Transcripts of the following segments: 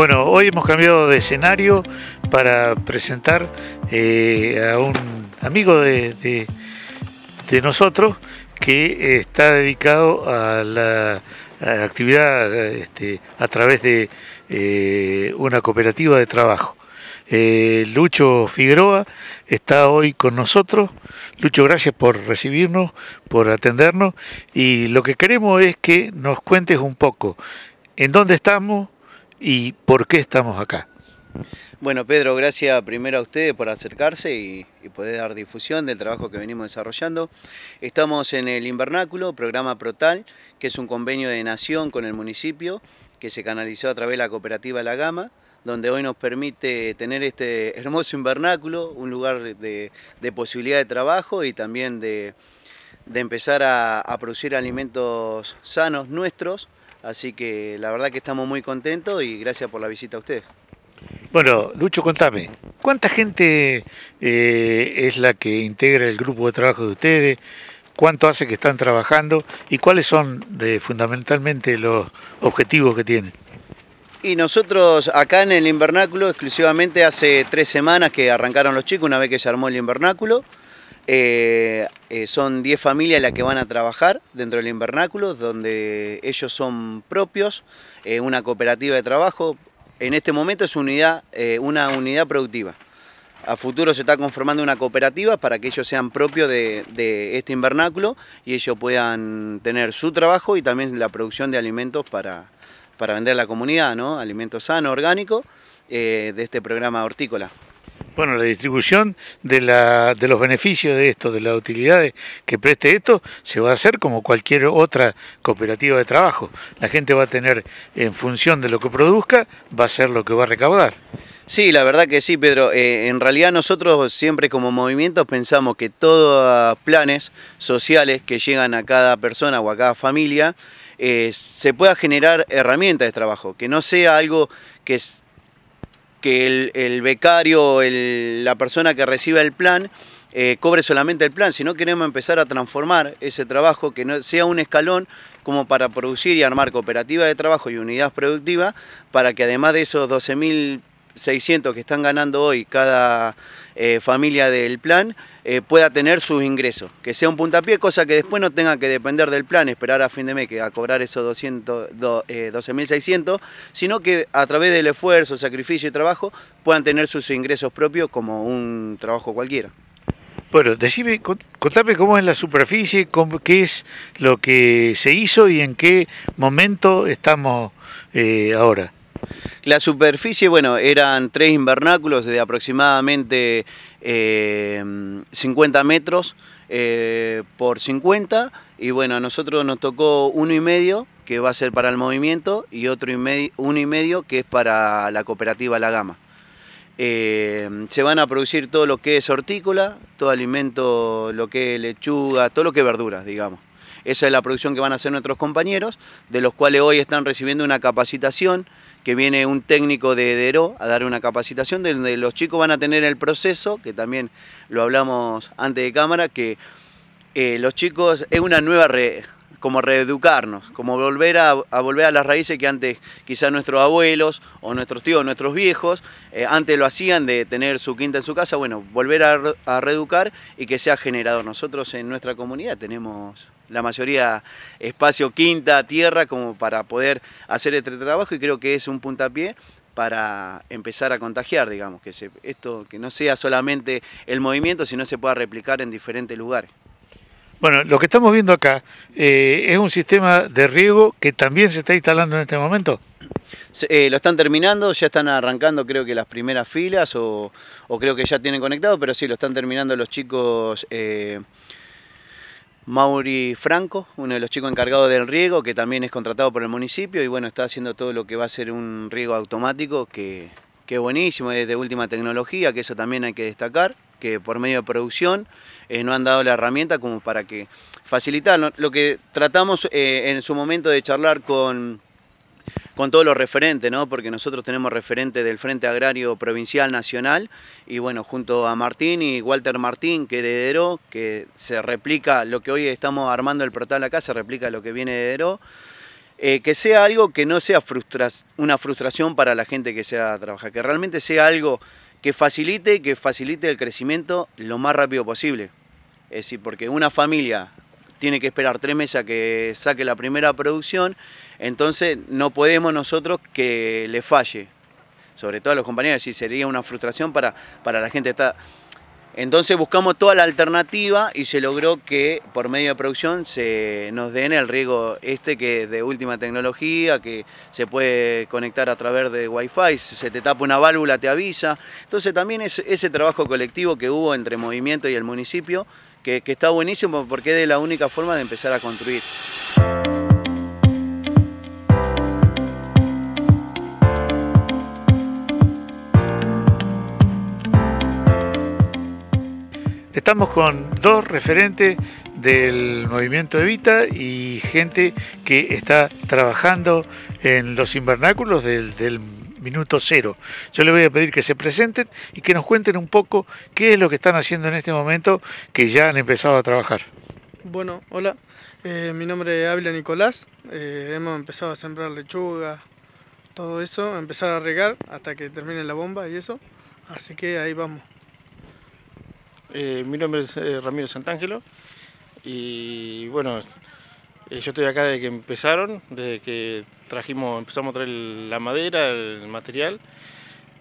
Bueno, hoy hemos cambiado de escenario para presentar eh, a un amigo de, nosotros que está dedicado a la, actividad este, a través de eh, una cooperativa de trabajo. Eh, Lucho Figueroa está hoy con nosotros. Lucho, gracias por recibirnos, por atendernos y lo que queremos es que nos cuentes un poco en dónde estamos, y por qué estamos acá. Bueno, Pedro, gracias primero a ustedes por acercarse y, poder dar difusión del trabajo que venimos desarrollando. Estamos en el Invernáculo, programa PROTAL, que es un convenio de nación con el municipio que se canalizó a través de la cooperativa La Gama, donde hoy nos permite tener este hermoso invernáculo, un lugar de, posibilidad de trabajo y también de, empezar a producir alimentos sanos nuestros, Así que la verdad que estamos muy contentos y gracias por la visita a ustedes. Bueno, Lucho, contame, ¿cuánta gente eh, es la que integra el grupo de trabajo de ustedes? ¿Cuánto hace que están trabajando? ¿Y cuáles son fundamentalmente los objetivos que tienen? Y nosotros acá en el invernáculo exclusivamente hace tres semanas que arrancaron los chicos, una vez que se armó el invernáculo. Eh, eh, son 10 familias las que van a trabajar dentro del invernáculo, donde ellos son propios, eh, una cooperativa de trabajo. En este momento es una unidad productiva. A futuro se está conformando una cooperativa para que ellos sean propios de, este invernáculo y ellos puedan tener su trabajo y también la producción de alimentos para, para vender a la comunidad, Alimentos sano, orgánico, de este programa hortícola bueno, la distribución de, los beneficios de esto, de las utilidades que preste esto, se va a hacer como cualquier otra cooperativa de trabajo. La gente va a tener, en función de lo que produzca, va a ser lo que va a recaudar. Sí, la verdad que sí, Pedro. Eh, en realidad nosotros siempre como movimiento pensamos que todos planes sociales que llegan a cada persona o a cada familia, eh, se pueda generar herramientas de trabajo, que no sea algo que es que el, becario, el, la persona que reciba el plan, eh, cobre solamente el plan, si no queremos empezar a transformar ese trabajo, que no sea un escalón como para producir y armar cooperativas de trabajo y unidades productivas, para que además de esos 12.000 600 que están ganando hoy cada eh, familia del plan eh, pueda tener sus ingresos, que sea un puntapié, cosa que después no tenga que depender del plan, esperar a fin de mes que a cobrar esos 12.600, eh, sino que a través del esfuerzo, sacrificio y trabajo puedan tener sus ingresos propios como un trabajo cualquiera. Bueno, decime, contame cómo es la superficie, qué es lo que se hizo y en qué momento estamos ahora. La superficie, bueno, eran tres invernáculos de aproximadamente 50 eh, metros eh, por 50 y bueno, a nosotros nos tocó uno y medio que va a ser para el movimiento y otro y medio, uno y medio que es para la cooperativa La Gama. Eh, se van a producir todo lo que es hortícola, todo alimento, lo que es lechuga, todo lo que es verduras, digamos. Esa es la producción que van a hacer nuestros compañeros, de los cuales hoy están recibiendo una capacitación que viene un técnico de Ederó a dar una capacitación donde los chicos van a tener el proceso, que también lo hablamos antes de cámara, que eh, los chicos es una nueva como reeducarnos, como volver a, volver a las raíces que antes quizás nuestros abuelos o nuestros tíos, nuestros viejos, eh, antes lo hacían de tener su quinta en su casa, bueno, volver a, a reeducar y que sea generado Nosotros en nuestra comunidad tenemos la mayoría espacio quinta, tierra, como para poder hacer este trabajo y creo que es un puntapié para empezar a contagiar, digamos, que esto que no sea solamente el movimiento, sino se pueda replicar en diferentes lugares. Bueno, lo que estamos viendo acá eh, es un sistema de riego que también se está instalando en este momento. Eh, lo están terminando, ya están arrancando creo que las primeras filas o, creo que ya tienen conectado, pero sí, lo están terminando los chicos eh, Mauri Franco, uno de los chicos encargados del riego, que también es contratado por el municipio y bueno, está haciendo todo lo que va a ser un riego automático que, es buenísimo, es de última tecnología, que eso también hay que destacar, que por medio de producción no eh, nos han dado la herramienta como para que facilitar. Lo que tratamos eh, en su momento de charlar con con todos los referentes, ¿no? porque nosotros tenemos referentes del Frente Agrario Provincial Nacional, y bueno, junto a Martín y Walter Martín, que de que se replica lo que hoy estamos armando el portal acá, se replica lo que viene de Ederó. Eh, que sea algo que no sea una frustración para la gente que sea trabajar, que realmente sea algo que facilite, que facilite el crecimiento lo más rápido posible. Es decir, porque una familia tiene que esperar tres meses a que saque la primera producción, entonces no podemos nosotros que le falle, sobre todo a los compañeros, y sería una frustración para, para la gente. Está... Entonces buscamos toda la alternativa y se logró que por medio de producción se nos den el riego este que es de última tecnología, que se puede conectar a través de Wi-Fi, se te tapa una válvula te avisa. Entonces también es ese trabajo colectivo que hubo entre movimiento y el municipio que, está buenísimo porque es de la única forma de empezar a construir. Estamos con dos referentes del movimiento Evita y gente que está trabajando en los invernáculos del, del minuto cero. Yo le voy a pedir que se presenten y que nos cuenten un poco qué es lo que están haciendo en este momento que ya han empezado a trabajar. Bueno, hola, eh, mi nombre es Ávila Nicolás, eh, hemos empezado a sembrar lechuga, todo eso, empezar a regar hasta que termine la bomba y eso, así que ahí vamos. Eh, mi nombre es Ramiro Santángelo y bueno, yo estoy acá desde que empezaron, desde que trajimos, empezamos a traer la madera, el material.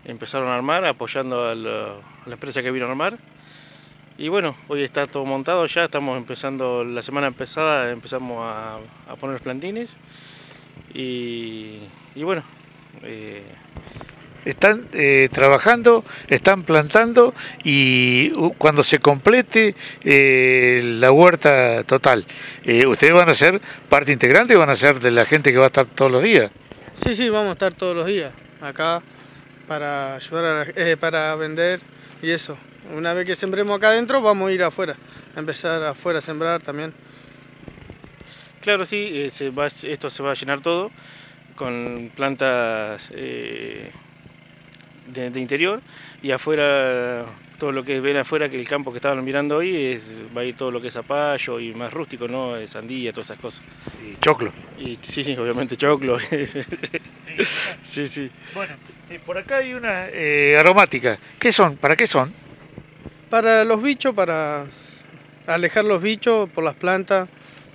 Empezaron a armar, apoyando a la, empresa que vino a armar. Y bueno, hoy está todo montado ya, estamos empezando, la semana empezada empezamos a, poner los plantines. Y, bueno, eh, están eh, trabajando, están plantando y uh, cuando se complete eh, la huerta total, eh, ¿ustedes van a ser parte integrante o van a ser de la gente que va a estar todos los días? Sí, sí, vamos a estar todos los días acá para ayudar a la, para vender y eso. Una vez que sembremos acá adentro, vamos a ir afuera, a empezar afuera a sembrar también. Claro, sí, esto se va a llenar todo con plantas de, interior y afuera, todo lo que ven afuera, que el campo que estaban mirando hoy, es, va a ir todo lo que es apayo y más rústico, ¿no? Sandía, todas esas cosas. Y choclo. Y, sí, sí, obviamente choclo. sí, sí. Bueno, eh, por acá hay una eh, aromática. ¿Qué son? ¿Para qué son? Para los bichos, para alejar los bichos por las plantas,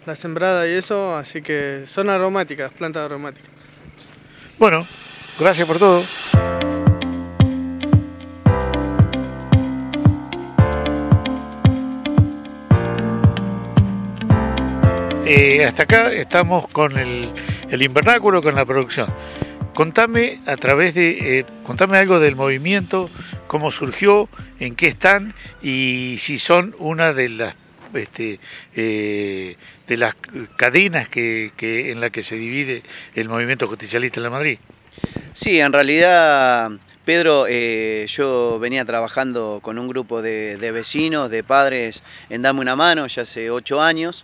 la sembrada y eso, así que son aromáticas, plantas aromáticas. Bueno, gracias por todo. Eh, hasta acá estamos con el, invernáculo, con la producción. Contame a través de, eh, contame algo del movimiento, cómo surgió, en qué están y si son una de las este, eh, de las cadenas que, en la que se divide el movimiento justicialista en la Madrid. Sí, en realidad, Pedro, yo venía trabajando con un grupo de, de, vecinos, de padres en Dame una mano ya hace ocho años.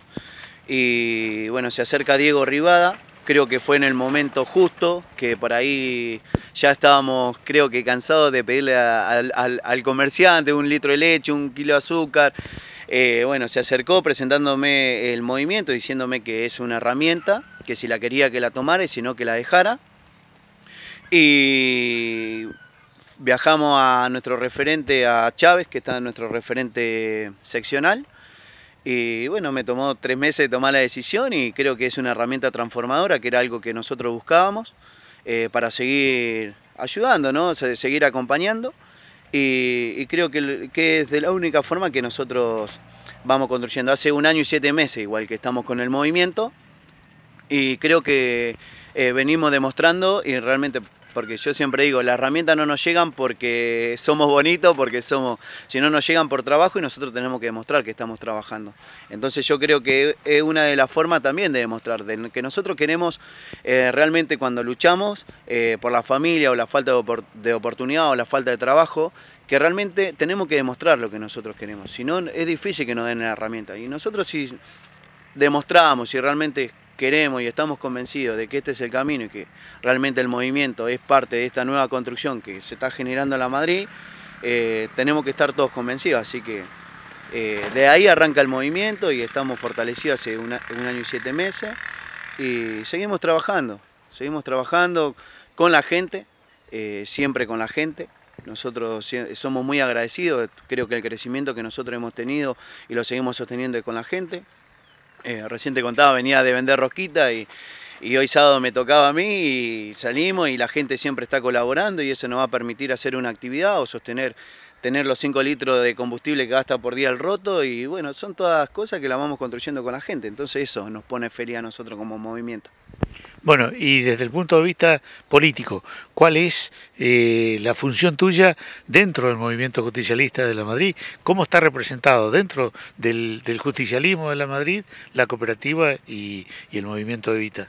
Y bueno, se acerca Diego Rivada, creo que fue en el momento justo, que por ahí ya estábamos, creo que cansados de pedirle al, comerciante un litro de leche, un kilo de azúcar. Eh, bueno, se acercó presentándome el movimiento, diciéndome que es una herramienta, que si la quería que la tomara y si no que la dejara. Y viajamos a nuestro referente, a Chávez, que está en nuestro referente seccional. Y bueno, me tomó tres meses de tomar la decisión y creo que es una herramienta transformadora, que era algo que nosotros buscábamos eh, para seguir ayudando, ¿no? seguir acompañando. Y, creo que, es de la única forma que nosotros vamos construyendo. Hace un año y siete meses igual que estamos con el movimiento y creo que eh, venimos demostrando y realmente porque yo siempre digo, las herramientas no nos llegan porque somos bonitos, porque somos, si nos llegan por trabajo y nosotros tenemos que demostrar que estamos trabajando. Entonces yo creo que es una de las formas también de demostrar, de que nosotros queremos eh, realmente cuando luchamos eh, por la familia o la falta de, oportunidad o la falta de trabajo, que realmente tenemos que demostrar lo que nosotros queremos. Si no, es difícil que nos den la herramienta. Y nosotros si demostramos, si realmente queremos y estamos convencidos de que este es el camino y que realmente el movimiento es parte de esta nueva construcción que se está generando en la Madrid, eh, tenemos que estar todos convencidos. Así que eh, de ahí arranca el movimiento y estamos fortalecidos hace un año y siete meses y seguimos trabajando, seguimos trabajando con la gente, eh, siempre con la gente. Nosotros somos muy agradecidos, creo que el crecimiento que nosotros hemos tenido y lo seguimos sosteniendo con la gente reciente eh, recién contaba, venía de vender rosquita y, y, hoy sábado me tocaba a mí y salimos y la gente siempre está colaborando y eso nos va a permitir hacer una actividad o sostener tener los 5 litros de combustible que gasta por día el roto y bueno, son todas cosas que la vamos construyendo con la gente, entonces eso nos pone feria a nosotros como movimiento. Bueno, y desde el punto de vista político, ¿cuál es eh, la función tuya dentro del movimiento justicialista de la Madrid? ¿Cómo está representado dentro del, justicialismo de la Madrid la cooperativa y, el movimiento Evita?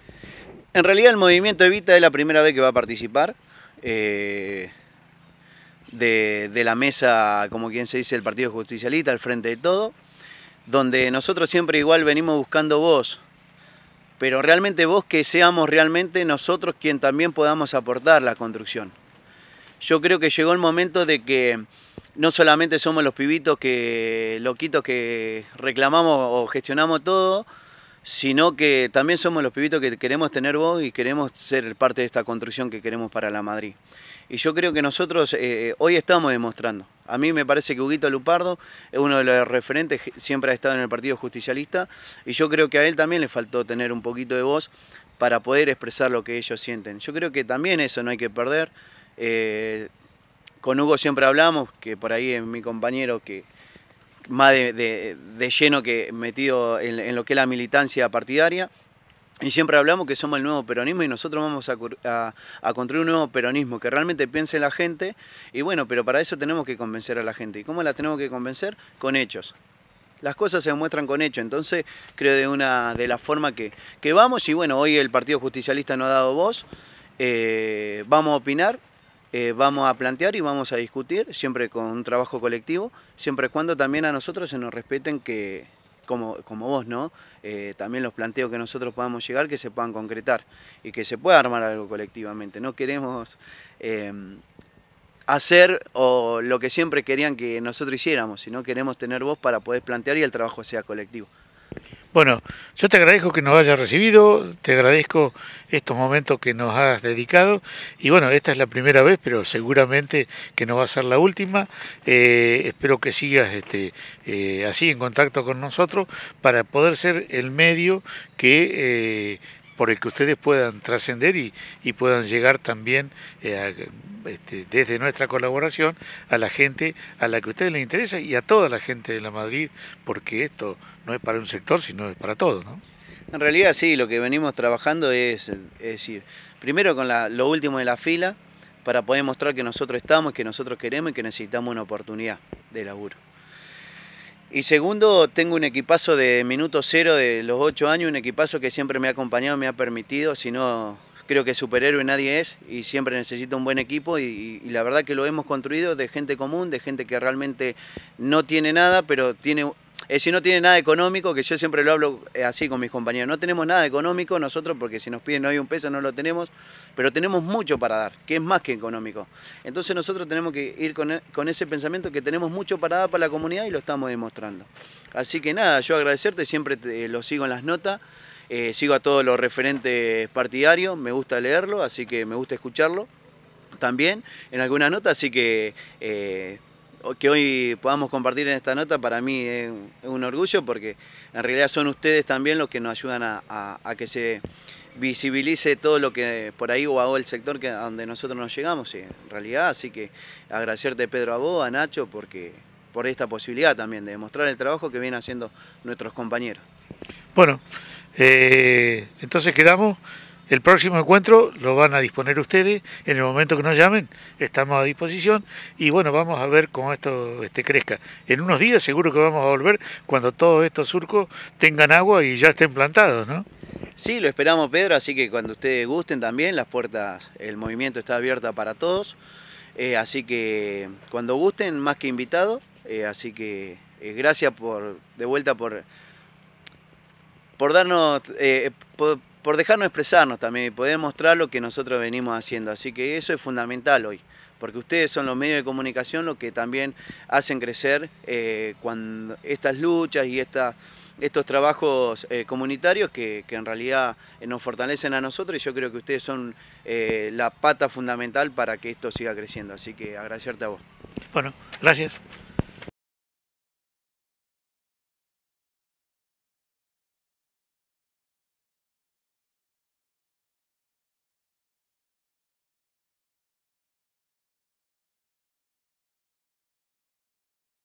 En realidad el movimiento Evita es la primera vez que va a participar. Eh, de, la mesa, como quien se dice, el Partido Justicialista, al frente de todo, donde nosotros siempre igual venimos buscando vos, pero realmente vos que seamos realmente nosotros quien también podamos aportar la construcción. Yo creo que llegó el momento de que no solamente somos los pibitos que loquitos que reclamamos o gestionamos todo, sino que también somos los pibitos que queremos tener voz y queremos ser parte de esta construcción que queremos para la Madrid y yo creo que nosotros eh, eh, hoy estamos demostrando. A mí me parece que Huguito Lupardo es uno de los referentes, siempre ha estado en el Partido Justicialista, y yo creo que a él también le faltó tener un poquito de voz para poder expresar lo que ellos sienten. Yo creo que también eso no hay que perder. Eh, con Hugo siempre hablamos, que por ahí es mi compañero que más de, lleno que metido en lo que es la militancia partidaria, y siempre hablamos que somos el nuevo peronismo y nosotros vamos a, construir un nuevo peronismo que realmente piense la gente. Y bueno, pero para eso tenemos que convencer a la gente. ¿Y cómo la tenemos que convencer? Con hechos. Las cosas se demuestran con hechos. Entonces, creo de una de la forma que, vamos. Y bueno, hoy el Partido Justicialista no ha dado voz. Eh, vamos a opinar, eh, vamos a plantear y vamos a discutir, siempre con un trabajo colectivo, siempre cuando también a nosotros se nos respeten que como, como vos, ¿no? Eh, también los planteos que nosotros podamos llegar, que se puedan concretar y que se pueda armar algo colectivamente. No queremos em, hacer o lo que siempre querían que nosotros hiciéramos, sino queremos tener voz para poder plantear y el trabajo sea colectivo. Bueno, yo te agradezco que nos hayas recibido, te agradezco estos momentos que nos has dedicado y bueno, esta es la primera vez, pero seguramente que no va a ser la última. Eh, espero que sigas este, eh, así en contacto con nosotros para poder ser el medio que eh, por el que ustedes puedan trascender y, puedan llegar también eh, este, desde nuestra colaboración a la gente a la que a ustedes les interesa y a toda la gente de la Madrid, porque esto no es para un sector, sino es para todos. ¿no? En realidad sí, lo que venimos trabajando es, es decir, primero con la, lo último de la fila, para poder mostrar que nosotros estamos, que nosotros queremos y que necesitamos una oportunidad de laburo. Y segundo, tengo un equipazo de minuto cero de los ocho años, un equipazo que siempre me ha acompañado, me ha permitido, si no creo que superhéroe nadie es y siempre necesita un buen equipo y, y, la verdad que lo hemos construido de gente común, de gente que realmente no tiene nada, pero tiene es eh, si no tiene nada económico, que yo siempre lo hablo eh, así con mis compañeros. No tenemos nada económico nosotros, porque si nos piden hoy un peso no lo tenemos, pero tenemos mucho para dar, que es más que económico. Entonces nosotros tenemos que ir con, e, ese pensamiento que tenemos mucho para dar para la comunidad y lo estamos demostrando. Así que nada, yo agradecerte, siempre eh, lo sigo en las notas. sigo a todos los referentes partidarios, me gusta leerlo, así que me gusta escucharlo también en alguna nota, así que que hoy podamos compartir en esta nota para mí es un orgullo porque en realidad son ustedes también los que nos ayudan a, que se visibilice todo lo que por ahí o el sector que, donde nosotros nos llegamos en realidad. Así que agradecerte Pedro a vos, a Nacho, porque por esta posibilidad también de demostrar el trabajo que vienen haciendo nuestros compañeros. Bueno, eh, entonces quedamos. El próximo encuentro lo van a disponer ustedes. En el momento que nos llamen, estamos a disposición. Y bueno, vamos a ver cómo esto este, crezca. En unos días seguro que vamos a volver cuando todos estos surcos tengan agua y ya estén plantados, ¿no? Sí, lo esperamos, Pedro. Así que cuando ustedes gusten también, las puertas, el movimiento está abierta para todos. Eh, así que cuando gusten, más que invitado. Eh, así que eh, gracias por, de vuelta por, por darnos por dejarnos expresarnos también y poder mostrar lo que nosotros venimos haciendo. Así que eso es fundamental hoy, porque ustedes son los medios de comunicación los que también hacen crecer eh, cuando estas luchas y estos trabajos eh, comunitarios que, en realidad eh, nos fortalecen a nosotros y yo creo que ustedes son la pata fundamental para que esto siga creciendo. Así que agradecerte a vos. Bueno, gracias.